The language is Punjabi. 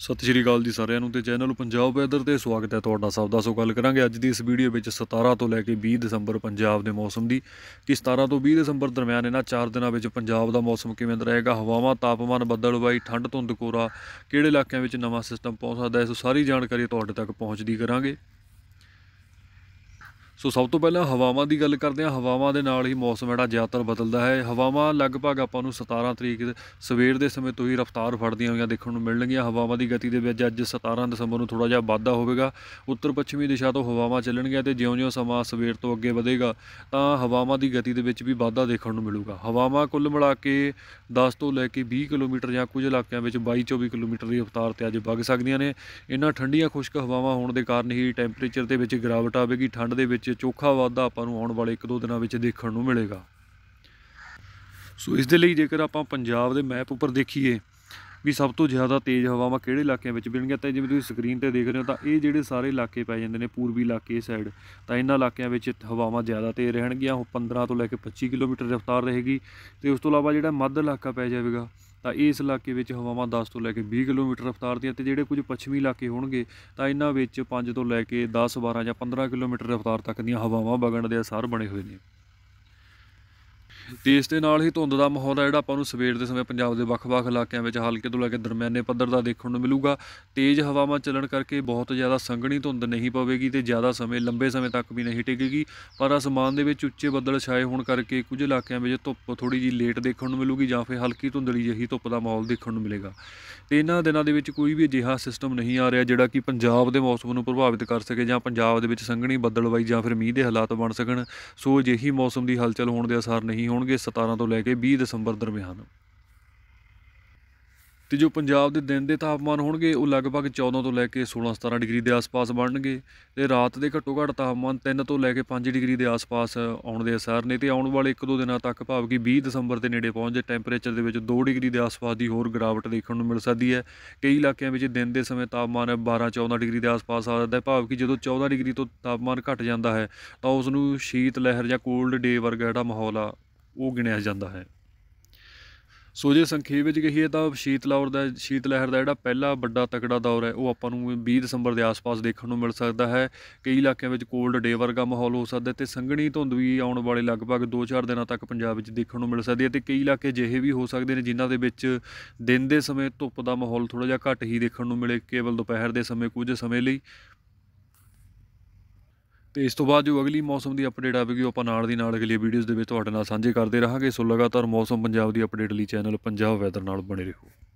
ਸਤਿ ਸ਼੍ਰੀ ਅਕਾਲ ਜੀ ਸਾਰਿਆਂ ਨੂੰ ਤੇ ਚੈਨਲ ਪੰਜਾਬ ਵੈਦਰ ਤੇ ਸਵਾਗਤ ਹੈ ਤੁਹਾਡਾ ਸਭ ਦਾ ਸੋ ਗੱਲ ਕਰਾਂਗੇ ਅੱਜ ਦੀ ਇਸ ਵੀਡੀਓ ਵਿੱਚ 17 ਤੋਂ ਲੈ ਕੇ 20 ਦਸੰਬਰ ਪੰਜਾਬ ਦੇ ਮੌਸਮ ਦੀ ਕਿ 17 ਤੋਂ 20 ਦਸੰਬਰ ਦਰਮਿਆਨ ਇਹਨਾਂ 4 ਦਿਨਾਂ ਵਿੱਚ ਪੰਜਾਬ ਦਾ ਮੌਸਮ ਕਿਵੇਂ ਰਹੇਗਾ ਹਵਾਵਾਂ ਤਾਪਮਾਨ ਬੱਦਲਬਾਈ ਠੰਡ ਧੁੰਦ ਕੋਰਾ ਕਿਹੜੇ ਇਲਾਕਿਆਂ ਵਿੱਚ ਨਵਾਂ ਸਿਸਟਮ ਪਹੁੰਚ ਸਕਦਾ ਹੈ ਸੋ ਸਾਰੀ ਜਾਣਕਾਰੀ ਤੁਹਾਡੇ ਤੱਕ ਪਹੁੰਚਦੀ ਕਰਾਂਗੇ ਸੋ ਸਭ ਤੋਂ ਪਹਿਲਾਂ ਹਵਾਵਾਂ ਦੀ ਗੱਲ ਕਰਦੇ ਹਾਂ ਹਵਾਵਾਂ ਦੇ ਨਾਲ ਹੀ ਮੌਸਮ ਜਿਹੜਾ ਜ਼ਿਆਦਾਤਰ ਬਦਲਦਾ ਹੈ ਹਵਾਵਾਂ ਲਗਭਗ ਆਪਾਂ ਨੂੰ 17 ਤਰੀਕ ਸਵੇਰ ਦੇ ਸਮੇਂ ਤੋਂ ਹੀ ਰਫ਼ਤਾਰ ਫੜਦੀਆਂ ਹੋਈਆਂ ਦੇਖਣ ਨੂੰ ਮਿਲਣਗੀਆਂ ਹਵਾਵਾਂ ਦੀ ਗਤੀ ਦੇ ਵਿੱਚ ਅੱਜ 17 ਦਸੰਬਰ ਨੂੰ ਥੋੜਾ ਜਿਹਾ ਵਾਧਾ ਹੋਵੇਗਾ ਉੱਤਰ ਪੱਛਮੀ ਦਿਸ਼ਾ ਤੋਂ ਹਵਾਵਾਂ ਚੱਲਣਗੀਆਂ ਤੇ ਜਿਉਂ-ਜਿਉਂ ਸਮਾਂ ਸਵੇਰ ਤੋਂ ਅੱਗੇ ਵਧੇਗਾ ਤਾਂ ਹਵਾਵਾਂ ਦੀ ਗਤੀ ਦੇ ਵਿੱਚ ਵੀ ਵਾਧਾ ਦੇਖਣ ਨੂੰ ਮਿਲੂਗਾ ਹਵਾਵਾਂ ਕੁੱਲ ਮਿਲਾ ਕੇ 10 ਤੋਂ ਲੈ ਕੇ 20 ਕਿਲੋਮੀਟਰ ਜਾਂ ਕੁਝ ਇਲਾਕਿਆਂ ਵਿੱਚ 22-24 ਕਿਲੋਮੀਟਰ ਦੀ ਰਫ਼ਤਾਰ ਤੇ ਅੱਜ ਵਗ ਸਕਦੀਆਂ ਨੇ ਇਹਨਾਂ ਠੰਡੀਆਂ ਖੁਸ਼ਕ ਹਵਾਵਾਂ ਹੋਣ ਦੇ ਕਾਰਨ ਹੀ ਟੈਂਪਰੇਚਰ ਦੇ ਵਿੱਚ ਗਿਰਾਵਟ ਆਵੇਗੀ ਠੰਡ ਦੇ ਵਿੱਚ ਚੋਖਾ ਵਾਧਾ ਆਪਾਂ ਨੂੰ ਆਉਣ ਵਾਲੇ 1-2 ਦਿਨਾਂ ਵਿੱਚ ਦੇਖਣ ਨੂੰ ਮਿਲੇਗਾ ਸੋ ਇਸ ਦੇ ਲਈ ਜੇਕਰ ਆਪਾਂ ਪੰਜਾਬ ਦੇ ਮੈਪ ਉੱਪਰ ਦੇਖੀਏ ਵੀ ਸਭ ਤੋਂ ਜ਼ਿਆਦਾ ਤੇਜ਼ ਹਵਾਵਾਂ ਕਿਹੜੇ ਇਲਾਕਿਆਂ ਵਿੱਚ ਮਿਲਣਗੀਆਂ ਤਾਂ ਜਿਵੇਂ ਤੁਸੀਂ ਸਕਰੀਨ ਤੇ ਦੇਖ ਰਹੇ ਹੋ ਤਾਂ ਇਹ ਜਿਹੜੇ ਸਾਰੇ ਇਲਾਕੇ ਪੈ ਜਾਂਦੇ ਨੇ ਪੂਰਬੀ ਇਲਾਕੇ ਸਾਈਡ ਤਾਂ ਇਹਨਾਂ ਇਲਾਕਿਆਂ ਵਿੱਚ ਹਵਾਵਾਂ ਜ਼ਿਆਦਾ ਤੇਜ਼ ਰਹਿਣਗੀਆਂ ਉਹ 15 ਤੋਂ ਲੈ ਕੇ 25 ਕਿਲੋਮੀਟਰ ਰਫ਼ਤਾਰ ਰਹੇਗੀ ਤੇ ਉਸ ਤੋਂ ਇਲਾਵਾ ਜਿਹੜਾ ਮੱਧ ਇਲਾਕਾ ਪੈ ਜਾਵੇਗਾ ਤਾਂ ਇਸ ਇਲਾਕੇ ਵਿੱਚ ਹਵਾਵਾਂ 10 ਤੋਂ ਲੈ ਕੇ 20 ਕਿਲੋਮੀਟਰ ਰਫ਼ਤਾਰ ਦੀਆਂ ਤੇ ਜਿਹੜੇ ਕੁਝ ਪੱਛਮੀ ਇਲਾਕੇ ਹੋਣਗੇ ਤਾਂ ਇਹਨਾਂ ਵਿੱਚ 5 ਤੋਂ ਲੈ ਕੇ 10 12 ਜਾਂ 15 ਕਿਲੋਮੀਟਰ ਰਫ਼ਤਾਰ ਤੱਕ ਦੀਆਂ ਹਵਾਵਾਂ ਵਗਣ ਦੇ ਅਸਰ ਬਣੇ ਹੋਏ ਨੇ ਤੇ ਇਸ ਦੇ ਨਾਲ ਹੀ ਧੁੰਦ ਦਾ ਮਾਹੌਲ ਹੈ ਜਿਹੜਾ ਆਪਾਂ ਨੂੰ ਸਵੇਰ ਦੇ ਸਮੇਂ ਪੰਜਾਬ ਦੇ ਵੱਖ-ਵੱਖ ਇਲਾਕਿਆਂ ਵਿੱਚ ਹਲਕੇ ਤੋਂ ਲੈ ਕੇ ਦਰਮਿਆਨੇ ਪੱਧਰ ਦਾ ਦੇਖਣ ਨੂੰ ਮਿਲੂਗਾ ਤੇਜ਼ ਹਵਾਵਾਂ ਚੱਲਣ ਕਰਕੇ ਬਹੁਤ ਜ਼ਿਆਦਾ ਸੰਘਣੀ ਧੁੰਦ ਨਹੀਂ ਪਵੇਗੀ ਤੇ ਜ਼ਿਆਦਾ ਸਮੇਂ ਲੰਬੇ ਸਮੇਂ ਤੱਕ ਵੀ ਨਹੀਂ ਟਿਕੇਗੀ ਪਰ ਅਸਮਾਨ ਦੇ ਵਿੱਚ ਉੱਚੇ ਬੱਦਲ ਛਾਏ ਹੋਣ ਕਰਕੇ ਕੁਝ ਇਲਾਕਿਆਂ ਵਿੱਚ ਧੁੱਪ ਥੋੜੀ ਜੀ ਲੇਟ ਦੇਖਣ ਨੂੰ ਮਿਲੂਗੀ ਜਾਂ ਫਿਰ ਹਲਕੀ ਧੁੰਦਲੀ ਜਿਹੀ ਧੁੱਪ ਦਾ ਮਾਹੌਲ ਦੇਖਣ ਨੂੰ ਮਿਲੇਗਾ ਤੇ ਇਹਨਾਂ ਦਿਨਾਂ ਦੇ ਵਿੱਚ ਕੋਈ ਵੀ ਅਜਿਹਾ ਸਿਸਟਮ ਨਹੀਂ ਆ ਰਿਹਾ ਜਿਹੜਾ ਕਿ ਪੰਜਾਬ ਦੇ ਮੌਸਮ ਨੂੰ ਪ੍ਰਭਾਵਿਤ ਕਰ ਸਕੇ ਜਾਂ ਪੰਜਾਬ ਦੇ ਵਿੱਚ ਸੰਘਣੀ ਬੱਦਲਵਾਈ ਜਾਂ ਫਿਰ ਮੀਂਹ ਦੇ ਹਾਲਾਤ ਬਣ ਸਕਣ ਸੋ ਅਜਿਹੀ ਮੌਸਮ ਦੀ ਹਲਚਲ ਹੋਣ ਦੇ ਅਸਰ ਨਹੀਂ ਹੋਣ ਹੋਣਗੇ 17 ਤੋਂ ਲੈ ਕੇ 20 ਦਸੰਬਰ ਦਰਮਿਆਨ ਤੇ ਜੋ ਪੰਜਾਬ ਦੇ ਦਿਨ ਦੇ ਤਾਪਮਾਨ ਹੋਣਗੇ ਉਹ ਲਗਭਗ 14 ਤੋਂ ਲੈ ਕੇ 16-17 ਡਿਗਰੀ ਦੇ ਆਸ-ਪਾਸ ਬਣਨਗੇ ਤੇ ਰਾਤ ਦੇ ਘੱਟੋ ਘੱਟ ਤਾਪਮਾਨ 3 ਤੋਂ ਲੈ ਕੇ 5 ਡਿਗਰੀ ਦੇ ਆਸ-ਪਾਸ ਆਉਣ ਦੇ ਅਸਰ ਨੇ ਤੇ ਆਉਣ ਵਾਲੇ 1-2 ਦਿਨਾਂ ਤੱਕ ਭਾਵ ਕਿ 20 ਦਸੰਬਰ ਦੇ ਨੇੜੇ ਪਹੁੰਚ ਜੇ ਟੈਂਪਰੇਚਰ ਦੇ ਵਿੱਚ 2 ਡਿਗਰੀ ਦੇ ਆਸ-ਪਾਸ ਦੀ ਹੋਰ ਗਿਰਾਵਟ ਦੇਖਣ ਨੂੰ ਮਿਲ ਸਕਦੀ ਹੈ ਕਈ ਇਲਾਕਿਆਂ ਵਿੱਚ ਦਿਨ ਦੇ ਸਮੇਂ ਤਾਪਮਾਨ 12-14 ਡਿਗਰੀ ਦੇ ਆਸ-ਪਾਸ ਆ ਜਾਂਦਾ ਹੈ ਭਾਵ ਕਿ ਜਦੋਂ 14 ਡਿਗਰੀ ਤੋਂ ਤਾਪਮਾਨ ਘਟ ਜਾਂਦਾ ਹੈ ਤਾਂ ਉਸ ਨੂੰ ਸ਼ੀਤ ਲਹਿਰ ਜਾਂ ਕੋਲਡ ਡੇ ਵਰਗਾ ਜਿਹੜਾ ਮਾਹੌਲ ਆ ਉਹ ਗਿਣਿਆ ਜਾਂਦਾ ਹੈ ਸੋ ਜੇ ਸੰਖੇਪ ਵਿੱਚ ਕਹੀਏ ਤਾਂ ਸ਼ੀਤ ਲਹਿਰ ਦਾ ਸ਼ੀਤ ਲਹਿਰ ਦਾ ਜਿਹੜਾ ਪਹਿਲਾ ਵੱਡਾ ਤਕੜਾ ਦੌਰ ਹੈ ਉਹ ਆਪਾਂ ਨੂੰ 20 ਦਸੰਬਰ ਦੇ ਆਸ-ਪਾਸ ਦੇਖਣ ਨੂੰ ਮਿਲ ਸਕਦਾ ਹੈ ਕਈ ਇਲਾਕਿਆਂ ਵਿੱਚ ਕੋਲਡ ਡੇ ਵਰਗਾ ਮਾਹੌਲ ਹੋ ਸਕਦਾ ਤੇ ਸੰਘਣੀ ਧੁੰਦ ਵੀ ਆਉਣ ਵਾਲੇ ਲਗਭਗ 2-4 ਦਿਨਾਂ ਤੱਕ ਪੰਜਾਬ ਵਿੱਚ ਦੇਖਣ ਨੂੰ ਮਿਲ ਸਕਦੀ ਹੈ ਤੇ ਕਈ ਇਲਾਕੇ ਜਿਹੇ ਵੀ ਹੋ ਸਕਦੇ ਨੇ ਜਿਨ੍ਹਾਂ ਦੇ ਵਿੱਚ ਦਿਨ ਦੇ ਸਮੇਂ ਧੁੱਪ ਦਾ ਮਾਹੌਲ ਥੋੜਾ ਜਿਹਾ ਘੱਟ ਹੀ ਦੇਖਣ ਨੂੰ ਮਿਲੇ ਕੇਵਲ ਦੁਪਹਿਰ ਦੇ ਸਮੇਂ ਕੁਝ ਸਮੇਂ ਲਈ ਤੇ ਇਸ ਤੋਂ ਬਾਅਦ ਜੋ ਅਗਲੀ ਮੌਸਮ ਦੀ ਅਪਡੇਟ ਆਵੇਗੀ ਉਹ ਆਪਾਂ ਨਾਲ ਦੀ ਨਾਲ ਅਗਲੀ ਵੀਡੀਓਜ਼ ਦੇ ਵਿੱਚ ਤੁਹਾਡੇ ਨਾਲ ਸਾਂਝੇ ਕਰਦੇ ਰਹਾਂਗੇ ਸੋ ਲਗਾਤਾਰ ਮੌਸਮ ਪੰਜਾਬ ਦੀ ਅਪਡੇਟ ਲਈ ਚੈਨਲ ਪੰਜਾਬ ਵੈਦਰ ਨਾਲ ਬਣੇ ਰਹੋ